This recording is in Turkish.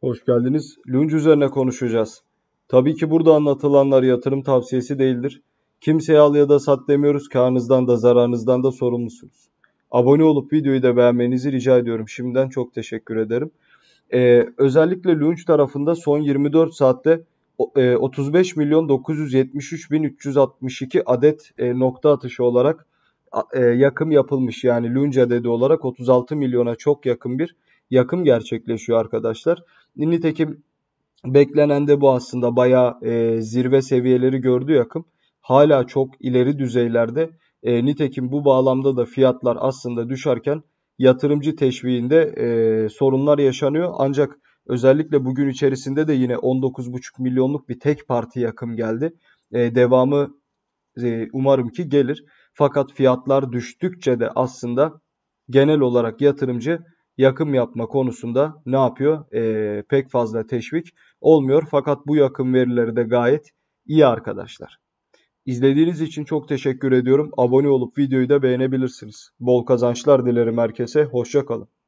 Hoş geldiniz. Lunch üzerine konuşacağız. Tabii ki burada anlatılanlar yatırım tavsiyesi değildir. Kimseye al ya da sat demiyoruz. Karnınızdan da zararınızdan da sorumlusunuz. Abone olup videoyu da beğenmenizi rica ediyorum. Şimdiden çok teşekkür ederim. Ee, özellikle Lunch tarafında son 24 saatte 35 e, milyon 973 bin 362 adet e, nokta atışı olarak e, yakım yapılmış. Yani Lunch adedi olarak 36 milyona çok yakın bir yakım gerçekleşiyor arkadaşlar. Nitekim beklenen de bu aslında bayağı e, zirve seviyeleri gördü yakım. Hala çok ileri düzeylerde. E, nitekim bu bağlamda da fiyatlar aslında düşerken yatırımcı teşviğinde e, sorunlar yaşanıyor. Ancak özellikle bugün içerisinde de yine 19,5 milyonluk bir tek parti yakım geldi. E, devamı e, umarım ki gelir. Fakat fiyatlar düştükçe de aslında genel olarak yatırımcı yakım yapma konusunda ne yapıyor? E, pek fazla teşvik olmuyor. Fakat bu yakım verileri de gayet iyi arkadaşlar. İzlediğiniz için çok teşekkür ediyorum. Abone olup videoyu da beğenebilirsiniz. Bol kazançlar dilerim herkese. Hoşçakalın.